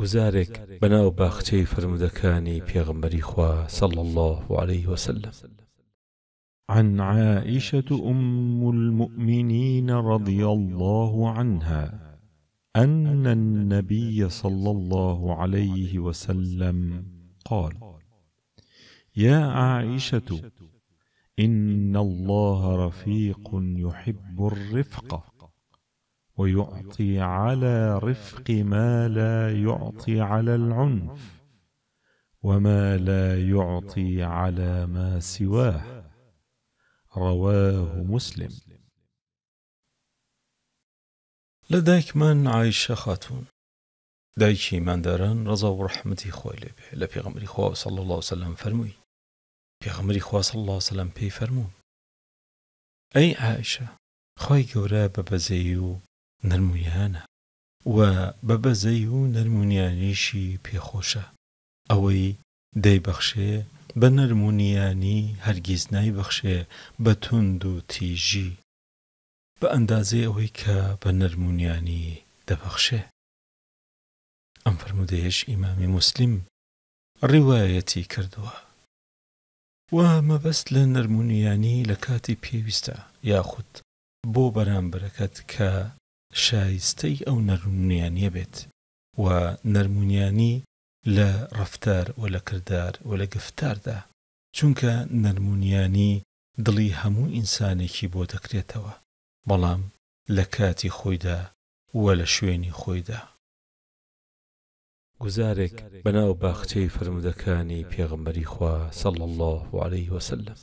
گوزارێک بناو باختي فرمدكاني پێغمبەری خوا صلى الله عليه وسلم عن عائشة أم المؤمنين رضي الله عنها أن النبي صلى الله عليه وسلم قال يا عائشة إن الله رفيق يحب الرفق ويعطي على رفق ما لا يعطي على العنف وما لا يعطي على ما سواه رواه مسلم لديك من عايشة خاتون دایکی مانداران ڕزا رضا ورحمتي خۆی لێ بێ غمري خواه خوا الله الله وسلم في غمري خوا صلى الله عليه وسلم بي فەرموو أي عائشة خۆی گەورە بە نەرمونیانە و بەبەزەی و نەرمونیانیشی پێخۆشە ئەوەی دەیبەخشێ بە نەرمونیانی هەرگیز نایبەخشێ بە تند و تیژی بە ئەندازێ ئەوەی کە بە نەرمونیانی دەبەخشێ ئەم فرمودەیەش ئیمامی مسلیم ڕیواەتی کردووە و مەبەست لە نەرمونیانی لە کاتی پێویستە یاخود بۆ بەرامبەرەکەت کە شایستەی ئەو نەرمونیانە بێت و نەرمونیانی لە ڕفتار و لە کردار و لە گفتاردا چونکە نەرمونیانی دڵی هەموو ئینسانێکی بۆ دەکرێتەوە بەڵام لە کاتی خۆیدا وە لە شوێنی خۆیدا گوزارێک بەناو باخچەی فرمودەکانی پێغمبەری خوا سەڵ الله عليه وسلم